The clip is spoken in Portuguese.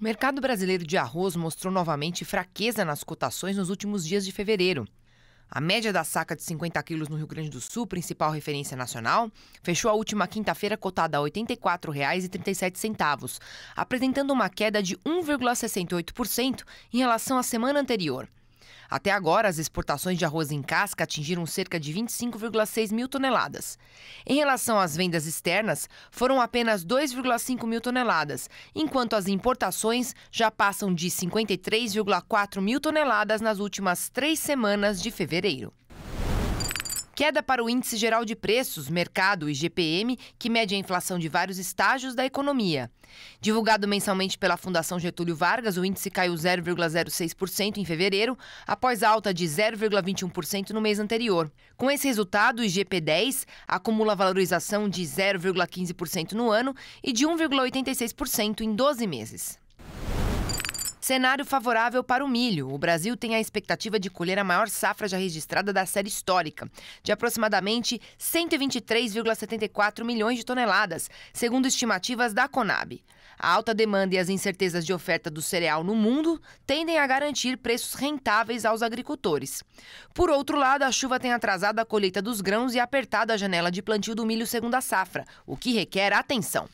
O mercado brasileiro de arroz mostrou novamente fraqueza nas cotações nos últimos dias de fevereiro. A média da saca de 50 quilos no Rio Grande do Sul, principal referência nacional, fechou a última quinta-feira cotada a R$ 84,37, apresentando uma queda de 1,68% em relação à semana anterior. Até agora, as exportações de arroz em casca atingiram cerca de 25,6 mil toneladas. Em relação às vendas externas, foram apenas 2,5 mil toneladas, enquanto as importações já passam de 53,4 mil toneladas nas últimas três semanas de fevereiro queda para o Índice Geral de Preços, Mercado, o IGPM, que mede a inflação de vários estágios da economia. Divulgado mensalmente pela Fundação Getúlio Vargas, o índice caiu 0,06% em fevereiro, após alta de 0,21% no mês anterior. Com esse resultado, o IGP-10 acumula valorização de 0,15% no ano e de 1,86% em 12 meses. Cenário favorável para o milho. O Brasil tem a expectativa de colher a maior safra já registrada da série histórica, de aproximadamente 123,74 milhões de toneladas, segundo estimativas da Conab. A alta demanda e as incertezas de oferta do cereal no mundo tendem a garantir preços rentáveis aos agricultores. Por outro lado, a chuva tem atrasado a colheita dos grãos e apertado a janela de plantio do milho segunda safra, o que requer atenção.